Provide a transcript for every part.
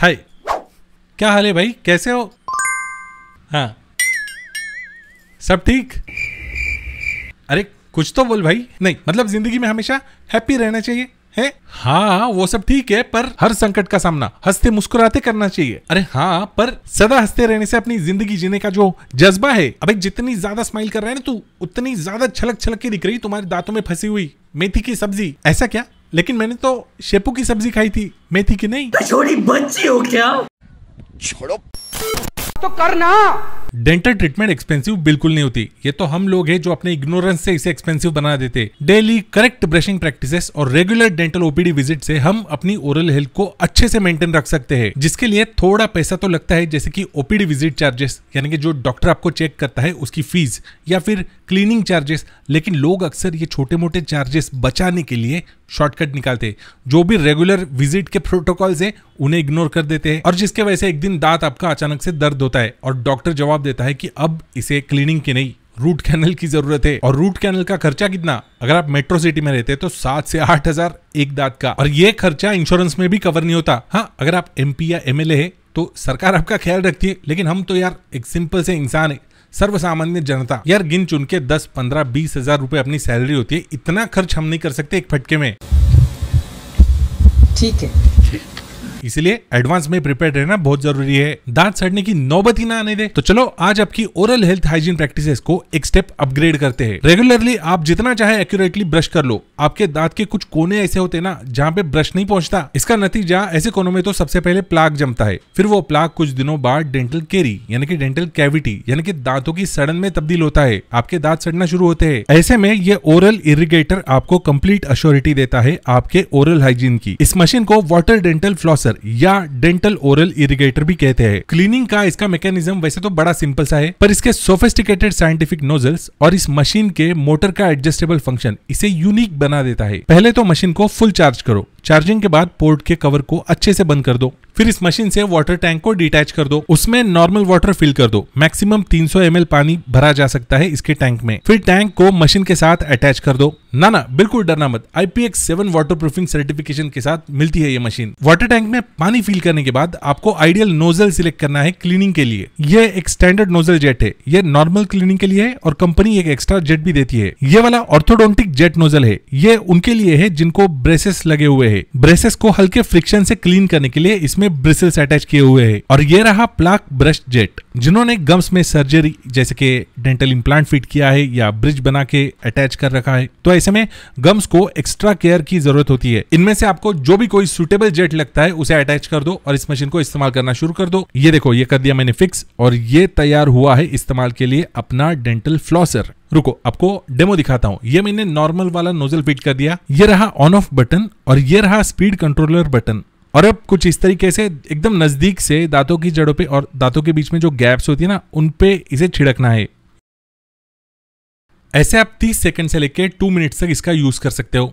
हाय क्या हाल है भाई कैसे हो हाँ सब ठीक अरे कुछ तो बोल भाई नहीं मतलब जिंदगी में हमेशा हैप्पी रहना चाहिए है हाँ वो सब ठीक है पर हर संकट का सामना हंसते मुस्कुराते करना चाहिए अरे हाँ पर सदा हंसते रहने से अपनी जिंदगी जीने का जो जज्बा है अबे जितनी ज्यादा स्माइल कर रहे हैं ना तू उतनी ज्यादा छलक छलक के दिख रही तुम्हारे दांतों में फंसी हुई मेथी की सब्जी ऐसा क्या लेकिन मैंने तो शेपू की सब्जी खाई थी मेथी की नहीं तो छोड़ी बच्ची हो क्या छोड़ो तो करना डेंटल ट्रीटमेंट एक्सपेंसिव बिल्कुल नहीं होती ये तो हम लोग हैं जो अपने इग्नोरेंस से इसे एक्सपेंसिव बना देते डेली करेक्ट ब्रशिंग प्रैक्टिसेस और रेगुलर डेंटल ओपीडी विजिट से हम अपनी ओरल हेल्थ को अच्छे से मेंटेन रख सकते हैं जिसके लिए थोड़ा पैसा तो लगता है जैसे कि ओपीडी विजिट चार्जेस यानी कि जो डॉक्टर आपको चेक करता है उसकी फीस या फिर क्लीनिंग चार्जेस लेकिन लोग अक्सर ये छोटे मोटे चार्जेस बचाने के लिए शॉर्टकट निकालते जो भी रेगुलर विजिट के प्रोटोकॉल्स हैं उन्हें इग्नोर कर देते हैं और जिसके वजह से एक दिन दांत आपका अचानक से दर्द होता है और डॉक्टर जवाब देता है कि अब इसे क्लीनिंग की नहीं रूट कैनल की जरूरत है और रूट कैनल का खर्चा कितना अगर आप मेट्रो सिटी में रहते हैं तो सात से आठ हजार एक दांत का और ये खर्चा इंश्योरेंस में भी कवर नहीं होता हाँ अगर आप एमपी या एमएलए है तो सरकार आपका ख्याल रखती है लेकिन हम तो यार एक सिंपल से इंसान है सर्वसामान्य जनता यार गिन चुन के दस पंद्रह बीस हजार रूपए अपनी सैलरी होती है इतना खर्च हम नहीं कर सकते एक फटके में ठीक है इसलिए एडवांस में प्रिपेयर रहना बहुत जरूरी है दांत सड़ने की नौबत ही ना आने दे तो चलो आज आपकी ओरल हेल्थ हाइजीन प्रैक्टिसेस को एक स्टेप अपग्रेड करते हैं रेगुलरली आप जितना चाहे एक्यूरेटली ब्रश कर लो आपके दांत के कुछ कोने ऐसे होते ना जहाँ पे ब्रश नहीं पहुंचता इसका नतीजा ऐसे कोनों में तो सबसे पहले प्लाग जमता है फिर वो प्लाग कुछ दिनों बाद डेंटल केरी यानी कि डेंटल कैविटी यानी कि दांतों की सड़न में तब्दील होता है आपके दांत सड़ना शुरू होते हैं ऐसे में ये ओरल इरिगेटर आपको कंप्लीट अश्योरिटी देता है आपके ओरल हाइजीन की इस मशीन को वाटर डेंटल फ्लॉसर फ्लोसर या डेंटल ओरल इरिगेटर भी कहते हैं क्लीनिंग का इसका मैकेनिज्म वैसे तो बड़ा सिंपल सा है पर इसके सोफेस्टिकेटेड साइंटिफिक नोजल्स और इस मशीन के मोटर का एडजस्टेबल फंक्शन इसे यूनिक बना देता है पहले तो मशीन को फुल चार्ज करो चार्जिंग के बाद पोर्ट के कवर को अच्छे से बंद कर दो फिर इस मशीन से वाटर टैंक को डिटैच कर दो उसमें नॉर्मल वाटर फिल कर दो मैक्सिमम 300 सौ पानी भरा जा सकता है इसके टैंक में फिर टैंक को मशीन के साथ अटैच कर दो ना ना बिल्कुल डरना मत IPX seven waterproofing certification के साथ मिलती है ये मशीन वाटर टैंक में पानी फिल करने के बाद आपको आइडियल नोजल सिलेक्ट करना है क्लीनिंग के लिए यह एक स्टैंडर्ड नोजल जेट है यह नॉर्मल क्लीनिंग के लिए है और कंपनी एक एक्स्ट्रा जेट भी देती है ये वाला ऑर्थोडोंटिक जेट नोजल है ये उनके लिए है जिनको ब्रेसेस लगे हुए है ब्रेसेस को हल्के फ्रिक्शन से क्लीन करने के लिए इसमें ब्रिसल्स अटैच किए हुए हैं और ये रहा प्लाक ब्रश जेट जिन्होंने गम्स में सर्जरी जैसे कि डेंटल इम्प्लांट फिट किया है या ब्रिज बना के अटैच कर रखा है तो ऐसे में गम्स को एक्स्ट्रा केयर की जरूरत होती है इनमें से आपको जो भी कोई सुटेबल जेट लगता है उसे अटैच कर दो और इस मशीन को इस्तेमाल करना शुरू कर दो ये देखो ये कर दिया मैंने फिक्स और ये तैयार हुआ है इस्तेमाल के लिए अपना डेंटल फ्लॉसर रुको आपको डेमो दिखाता हूँ ये मैंने नॉर्मल वाला नोजल फिट कर दिया ये रहा ऑन ऑफ बटन और ये रहा स्पीड कंट्रोलर बटन और अब कुछ इस तरीके से एकदम नज़दीक से दांतों की जड़ों पे और दांतों के बीच में जो गैप्स होती है ना उन पे इसे छिड़कना है ऐसे आप 30 सेकंड से लेकर 2 मिनट तक इसका यूज कर सकते हो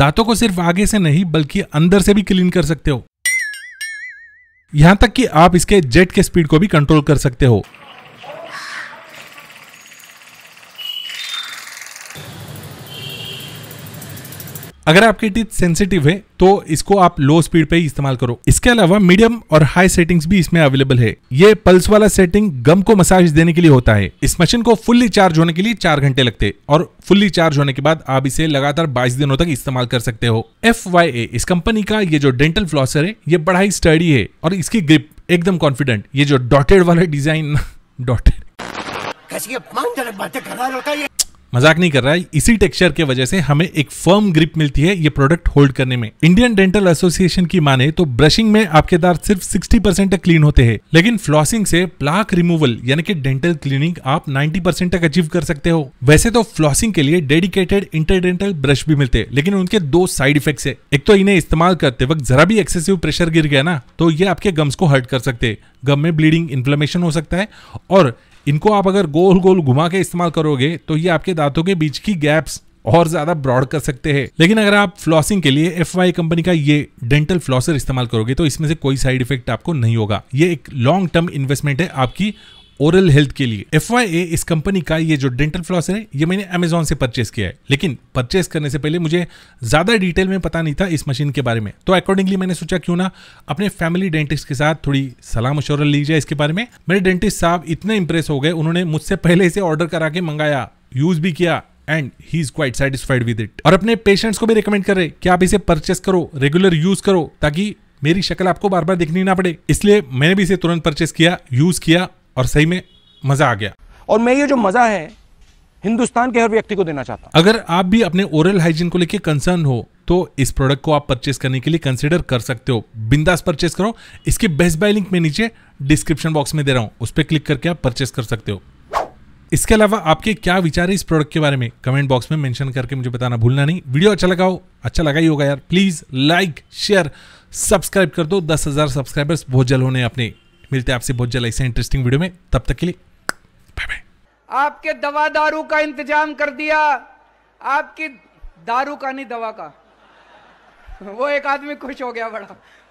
दांतों को सिर्फ आगे से नहीं बल्कि अंदर से भी क्लीन कर सकते हो यहां तक कि आप इसके जेट के स्पीड को भी कंट्रोल कर सकते हो अगर आपकी टीथ सेंसिटिव है तो इसको आप लो स्पीड पे इस्तेमाल करो इसके अलावा मीडियम और हाई सेटिंग्स भी इसमें अवेलेबल है ये पल्स वाला सेटिंग गम को मसाज देने के लिए होता है इस मशीन को फुल्ली चार्ज होने के लिए चार घंटे लगते और फुल्ली चार्ज होने के बाद आप इसे लगातार बाईस दिनों तक इस्तेमाल कर सकते हो एफ इस कंपनी का ये जो डेंटल फ्लॉसर है ये बड़ा ही स्टडी है और इसकी ग्रिप एकदम कॉन्फिडेंट ये जो डॉटेड वाला डिजाइन डॉटेड बातें मजाक नहीं कर रहा है इसी टेक्सचर के वजह से हमें एक फर्म ग्रिप मिलती है ये प्रोडक्ट होल्ड करने में इंडियन डेंटल एसोसिएशन की माने तो ब्रशिंग में आपके दांत सिर्फ 60 परसेंट तक क्लीन होते हैं लेकिन फ्लॉसिंग से प्लाक रिमूवल यानी कि डेंटल क्लीनिंग आप 90 परसेंट तक अचीव कर सकते हो वैसे तो फ्लॉसिंग के लिए डेडिकेटेड इंटरडेंटल ब्रश भी मिलते हैं लेकिन उनके दो साइड इफेक्ट है एक तो इन्हें इस्तेमाल करते वक्त जरा भी एक्सेसिव प्रेशर गिर गया ना तो ये आपके गम्स को हर्ट कर सकते गम में ब्लीडिंग इन्फ्लेमेशन हो सकता है और इनको आप अगर गोल गोल घुमा के इस्तेमाल करोगे तो ये आपके दांतों के बीच की गैप्स और ज्यादा ब्रॉड कर सकते हैं लेकिन अगर आप फ्लॉसिंग के लिए एफ कंपनी का ये डेंटल फ्लॉसर इस्तेमाल करोगे तो इसमें से कोई साइड इफेक्ट आपको नहीं होगा ये एक लॉन्ग टर्म इन्वेस्टमेंट है आपकी ओरल हेल्थ के लिए एफ इस कंपनी का ये जो डेंटल फ्लॉस है ये मैंने अमेजोन से परचेस किया है लेकिन परचेस करने से पहले मुझे ज्यादा डिटेल में पता नहीं था इस मशीन के बारे में तो अकॉर्डिंगली मैंने सोचा क्यों ना अपने फैमिली डेंटिस्ट के साथ थोड़ी सलाह मशोरा ली जाए इसके बारे में मेरे डेंटिस्ट साहब इतने इंप्रेस हो गए उन्होंने मुझसे पहले इसे ऑर्डर करा के मंगाया यूज भी किया and he is quite satisfied with it और अपने पेशेंट्स को भी रिकमेंड कर रहे कि आप इसे परचेस करो रेगुलर यूज करो ताकि मेरी शक्ल आपको बार बार देखनी ना पड़े इसलिए मैंने भी इसे तुरंत परचेस किया यूज किया और सही में मज़ा आ गया और मैं ये जो मज़ा है हिंदुस्तान के हर व्यक्ति को देना चाहता हूँ अगर आप भी अपने ओरल हाइजीन को लेकर कंसर्न हो तो इस प्रोडक्ट को आप परचेस करने के लिए कंसिडर कर सकते हो बिंदास परचेस करो इसके बेस्ट बाय लिंक मैं नीचे डिस्क्रिप्शन बॉक्स में दे रहा हूं उस पर क्लिक करके आप परचेस कर सकते हो इसके अलावा आपके क्या विचार है इस प्रोडक्ट के बारे में कमेंट बॉक्स में मेंशन करके मुझे बताना भूलना नहीं वीडियो अच्छा लगाओ अच्छा लगा ही होगा यार प्लीज़ लाइक शेयर सब्सक्राइब कर दो दस हज़ार सब्सक्राइबर्स बहुत जल्द होने अपने मिलते हैं आपसे बहुत जल्द ऐसे इंटरेस्टिंग वीडियो में तब तक के लिए बाय बाय आपके दवा दारू का इंतजाम कर दिया आपकी दारू का नहीं दवा का वो एक आदमी खुश हो गया बड़ा